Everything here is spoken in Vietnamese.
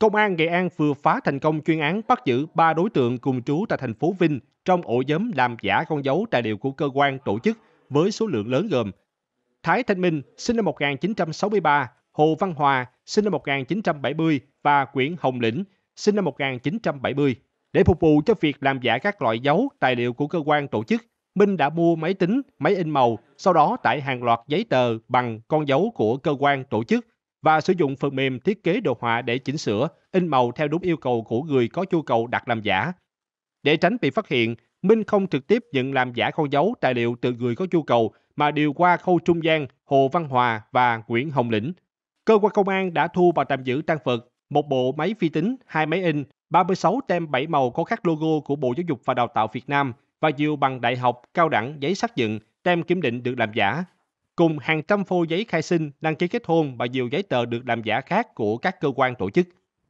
Công an Nghệ An vừa phá thành công chuyên án bắt giữ 3 đối tượng cùng trú tại thành phố Vinh trong ổ nhóm làm giả con dấu tài liệu của cơ quan tổ chức với số lượng lớn gồm Thái Thanh Minh sinh năm 1963, Hồ Văn Hòa sinh năm 1970 và Nguyễn Hồng Lĩnh sinh năm 1970. Để phục vụ cho việc làm giả các loại dấu tài liệu của cơ quan tổ chức, Minh đã mua máy tính, máy in màu, sau đó tải hàng loạt giấy tờ bằng con dấu của cơ quan tổ chức và sử dụng phần mềm thiết kế đồ họa để chỉnh sửa, in màu theo đúng yêu cầu của người có nhu cầu đặt làm giả. Để tránh bị phát hiện, Minh không trực tiếp nhận làm giả con dấu tài liệu từ người có nhu cầu mà điều qua khâu trung gian Hồ Văn Hòa và Nguyễn Hồng Lĩnh. Cơ quan công an đã thu và tạm giữ tăng vật một bộ máy vi tính, hai máy in, 36 tem 7 màu có khắc logo của Bộ Giáo dục và Đào tạo Việt Nam và nhiều bằng đại học, cao đẳng, giấy xác nhận, tem kiểm định được làm giả, cùng hàng trăm phô giấy khai sinh, đăng ký kết hôn và nhiều giấy tờ được làm giả khác của các cơ quan tổ chức.